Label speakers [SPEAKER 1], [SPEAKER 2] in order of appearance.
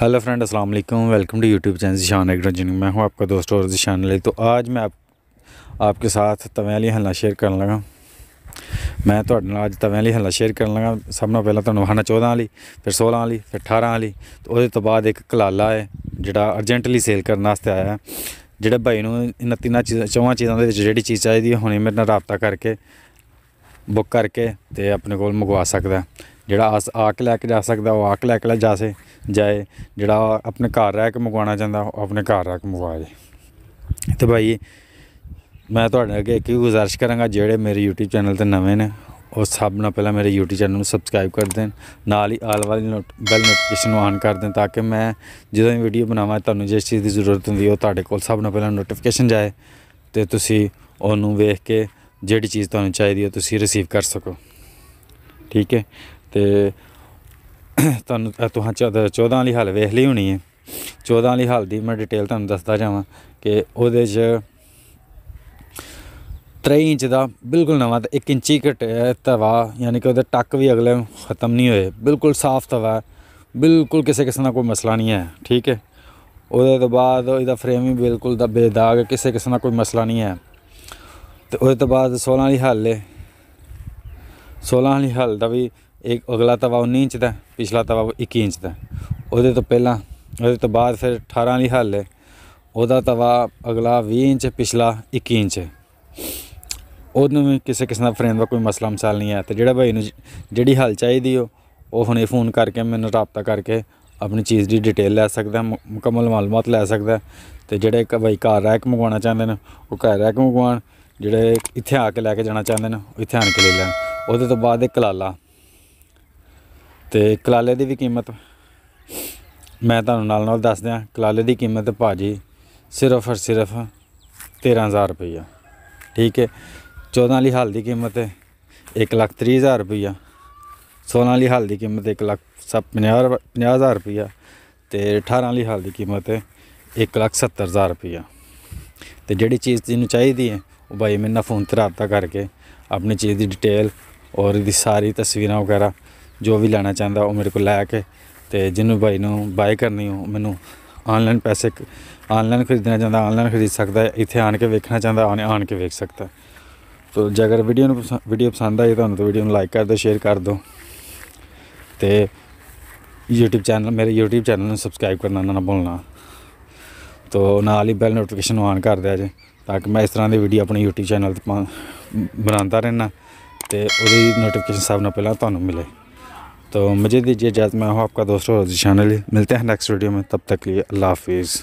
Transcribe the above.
[SPEAKER 1] hello friend अस्सलाम वालेकुम welcome to YouTube channel Zeeshan एग्रोजिनिंग मैं हूं आपका दोस्त और जिशान अली तो आज मैं आप आपके साथ तवे वाली हल्ला शेयर ਕਰਨ ਲੱਗਾ ਮੈਂ ਤੁਹਾਡੇ ਨਾਲ ਅੱਜ ਤਵੇ ਵਾਲੀ ਹੱਲਾ ਸ਼ੇਅਰ ਕਰਨ ਲੱਗਾ ਸਭ ਤੋਂ ਪਹਿਲਾਂ ਤੁਹਾਨੂੰ ਵਹਾਣਾ 14 ਵਾਲੀ ਫਿਰ 16 ਵਾਲੀ ਫਿਰ 18 ਵਾਲੀ ਤੇ ਉਹਦੇ ਤੋਂ ਬਾਅਦ ਇੱਕ ਕਲਾਲਾ ਹੈ ਜਿਹੜਾ ਅਰਜੈਂਟਲੀ ਸੇਲ ਕਰਨ ਵਾਸਤੇ ਆਇਆ ਹੈ ਜਿਹੜੇ ਭਾਈ ਨੂੰ 29 ਨਾ ਚੌਵਾਂ ਚੀਜ਼ਾਂ ਦੇ ਵਿੱਚ ਜਿਹੜੀ ਚੀਜ਼ ਚਾਹੀਦੀ ਹੈ ਹੁਣੇ ਮੇਰੇ ਨਾਲ ਰਾਬਤਾ ਕਰਕੇ ਬੁੱਕ ਕਰਕੇ ਤੇ ਆਪਣੇ ਕੋਲ ਮੰਗਵਾ ਸਕਦਾ ਜਿਹੜਾ ਆ ਕੇ ਲੈ ਕੇ ਜਾ ਸਕਦਾ ਉਹ ਆ ਕੇ ਲੈ ਕੇ ਲੈ ਜਾ ਸੇ ਜਾਏ ਜਿਹੜਾ ਆਪਣੇ ਘਰ ਰਹਿ ਕੇ ਮੰਗਵਾਉਣਾ ਚਾਹੁੰਦਾ ਉਹ ਆਪਣੇ ਘਰ ਰਹਿ ਕੇ ਮੰਗਵਾ ਜੇ ਤੇ ਭਾਈ ਮੈਂ ਤੁਹਾਡੇ ਅੱਗੇ ਇੱਕ ਹੀ ਗੁਜ਼ਾਰਿਸ਼ ਕਰਾਂਗਾ ਜਿਹੜੇ ਮੇਰੇ YouTube ਚੈਨਲ ਤੇ ਨਵੇਂ ਨੇ ਉਹ ਸਭ ਨਾਲ ਪਹਿਲਾਂ ਮੇਰੇ YouTube ਚੈਨਲ ਨੂੰ ਸਬਸਕ੍ਰਾਈਬ ਕਰ ਦੇਣ ਨਾਲ ਹੀ ਆਲ ਵਾਲੀ ਬੈਲ ਨੋਟੀਫਿਕੇਸ਼ਨ ਨੂੰ ਆਨ ਕਰ ਦੇਣ ਤਾਂ ਕਿ ਮੈਂ ਜਦੋਂ ਵੀ ਵੀਡੀਓ ਬਣਾਵਾਂ ਤੁਹਾਨੂੰ ਜਿਸ ਚੀਜ਼ ਦੀ ਜ਼ਰੂਰਤ ਹੁੰਦੀ ਉਹ ਤੁਹਾਡੇ ਕੋਲ ਸਭ ਨਾਲ ਪਹਿਲਾਂ ਨੋਟੀਫਿਕੇਸ਼ਨ ਜਾਏ ਤੇ ਤੁਸੀਂ ਉਹਨੂੰ ਵੇਖ ਕੇ ਜਿਹੜੀ ਚੀਜ਼ ਤੁਹਾਨੂੰ ਚਾਹੀਦੀ ਹੈ ਤੁਸੀਂ ਰਿਸੀਵ ਕਰ ਸਕੋ ਠੀਕ ਹੈ ਤੇ ਤੁਹਾਨੂੰ ਤੁਹਾਂ 14 ਵਾਲੀ ਹਲ ਵੇਖ ਲਈ ਹੋਣੀ ਹੈ 14 ਵਾਲੀ ਹਲ ਦੀ ਮੈਂ ਡਿਟੇਲ ਤੁਹਾਨੂੰ ਦੱਸਦਾ ਜਾਵਾਂ ਕਿ ਉਹਦੇ 'ਚ 3 ਇੰਚ ਦਾ ਬਿਲਕੁਲ ਨਵਾਂ ਤੇ 1 ਇੰਚੀ ਘਟਿਆ ਤਵਾ ਯਾਨੀ ਕਿ ਉਹਦੇ ਟੱਕ ਵੀ ਅਗਲੇ ਖਤਮ ਨਹੀਂ ਹੋਏ ਬਿਲਕੁਲ ਸਾਫ਼ ਤਵਾ ਬਿਲਕੁਲ ਕਿਸੇ ਕਿਸਮ ਦਾ ਕੋਈ ਮਸਲਾ ਨਹੀਂ ਹੈ ਠੀਕ ਹੈ ਉਹਦੇ ਤੋਂ ਬਾਅਦ ਇਹਦਾ ਫਰੇਮ ਵੀ ਬਿਲਕੁਲ ਦਾ ਬੇਦਾਗ ਕਿਸੇ ਕਿਸਮ ਦਾ ਕੋਈ ਮਸਲਾ ਨਹੀਂ ਹੈ ਤੇ ਉਹਦੇ ਤੋਂ ਬਾਅਦ 16 ਵਾਲੀ ਹਲ ਹੈ 16 ਵਾਲੀ ਹਲ ਦਾ ਵੀ ਇੱਕ ਅਗਲਾ ਤਵਾ 19 ਇੰਚ ਦਾ ਪਿਛਲਾ ਤਵਾ 21 ਇੰਚ ਦਾ ਉਹਦੇ ਤੋਂ ਪਹਿਲਾਂ ਉਹਦੇ ਤੋਂ ਬਾਅਦ ਫਿਰ 18 ਵਾਲੀ ਹੱਲ ਹੈ ਉਹਦਾ ਤਵਾ ਅਗਲਾ 20 ਇੰਚ ਪਿਛਲਾ 21 ਇੰਚ ਉਹਨੂੰ ਵੀ ਕਿਸੇ ਕਿਸਮ ਦਾ ਫਰੇਮ ਦਾ ਕੋਈ ਮਸਲਾ ਮਸਾਲ ਨਹੀਂ ਆ ਤੇ ਜਿਹੜਾ ਭਾਈ ਨੂੰ ਜਿਹੜੀ ਹੱਲ ਚਾਹੀਦੀ ਉਹ ਉਹ ਹੁਣੇ ਫੋਨ ਕਰਕੇ ਮੈਨੂੰ ਰਾਬਤਾ ਕਰਕੇ ਆਪਣੀ ਚੀਜ਼ ਦੀ ਡਿਟੇਲ ਲੈ ਸਕਦਾ ਮੁਕੰਮਲ ਮਾਲੂਮਾਤ ਲੈ ਸਕਦਾ ਤੇ ਜਿਹੜੇ ਭਾਈ ਘਰ ਰੈਕ ਮੰਗਵਾਉਣਾ ਚਾਹੁੰਦੇ ਨੇ ਉਹ ਘਰ ਰੈਕ ਮੰਗਵਾਉਣ ਜਿਹੜੇ ਇੱਥੇ ਆ ਕੇ ਲੈ ਕੇ ਜਾਣਾ ਚਾਹੁੰਦੇ ਨੇ ਇੱਥੇ ਆਣ ਕੇ ਲੈ ਲੈਣ ਉਹਦੇ ਤੋਂ ਬਾਅਦ ਇੱਕ ਲਾਲਾ ਤੇ ਕਲਾਲੇ ਦੀ ਵੀ ਕੀਮਤ ਮੈਂ ਤੁਹਾਨੂੰ ਨਾਲ ਨਾਲ ਦੱਸ ਦਿਆਂ ਕਲਾਲੇ ਦੀ ਕੀਮਤ ਭਾਜੀ ਸਿਰਫ ਔਰ ਸਿਰਫ 13000 ਰੁਪਈਆ ਠੀਕ ਹੈ 14 ਵਾਲੀ ਹਲ ਦੀ ਕੀਮਤ ਹੈ 130000 ਰੁਪਈਆ 16 ਵਾਲੀ ਹਲ ਦੀ ਕੀਮਤ 150000 ਰੁਪਈਆ ਤੇ 18 ਵਾਲੀ ਹਲ ਦੀ ਕੀਮਤ ਹੈ 170000 ਰੁਪਈਆ ਤੇ ਜਿਹੜੀ ਚੀਜ਼ ਜਿਹਨੂੰ ਚਾਹੀਦੀ ਹੈ ਉਹ ਭਾਈ ਮੇਰੇ ਨਾਲ ਫੋਨ ਤੇ ਰਾਬਤਾ ਕਰਕੇ ਆਪਣੀ ਚੀਜ਼ ਦੀ ਡਿਟੇਲ ਔਰ ਇਹਦੀ ਸਾਰੀ ਤਸਵੀਰਾਂ ਵਗੈਰਾ ਜੋ ਵੀ ਲੈਣਾ ਚਾਹੁੰਦਾ ਉਹ ਮੇਰੇ ਕੋਲ ਲੈ ਕੇ ਤੇ ਜਿਹਨੂੰ ਭਾਈ ਨੂੰ ਬਾਏ ਕਰਨੀ ਹੋ ਮੈਨੂੰ ਆਨਲਾਈਨ ਪੈਸੇ ਆਨਲਾਈਨ ਖਰੀਦਣਾ ਚਾਹੁੰਦਾ ਆਨਲਾਈਨ ਖਰੀਦ ਸਕਦਾ ਹੈ ਇੱਥੇ ਆਣ ਕੇ ਵੇਖਣਾ ਚਾਹੁੰਦਾ ਆਣ ਆਣ ਕੇ ਵੇਖ ਸਕਦਾ ਤੋ ਜੇਕਰ ਵੀਡੀਓ ਨੂੰ ਵੀਡੀਓ ਪਸੰਦ ਆਈ ਤੁਹਾਨੂੰ ਤਾਂ ਵੀਡੀਓ ਨੂੰ ਲਾਈਕ ਕਰ ਦਿਓ ਸ਼ੇਅਰ ਕਰ ਦਿਓ ਤੇ YouTube ਚੈਨਲ ਮੇਰੇ YouTube ਚੈਨਲ ਨੂੰ ਸਬਸਕ੍ਰਾਈਬ ਕਰਨਾ ਨਾ ਭੁੱਲਣਾ ਤੋ ਨਾਲ ਹੀ ਬੈਲ ਨੋਟੀਫਿਕੇਸ਼ਨ ਆਨ ਕਰ ਦਿਆ ਜੇ ਤਾਂ ਕਿ ਮੈਂ ਇਸ ਤਰ੍ਹਾਂ ਦੀ ਵੀਡੀਓ ਆਪਣੇ YouTube ਚੈਨਲ ਤੇ ਬਣਾਉਂਦਾ ਰਹਿਣਾ ਤੇ ਉਹਦੀ ਨੋਟੀਫਿਕੇਸ਼ਨ ਸਭ ਨਾਲ ਪਹਿਲਾਂ ਤੁਹਾਨੂੰ ਮਿਲੇ तो मुझे दीजिए इजाज़त मैं हूँ आपका दोस्तों और जिशान अली मिलते हैं नेक्स्ट वीडियो में तब तक लिए अल्लाह हाफिज़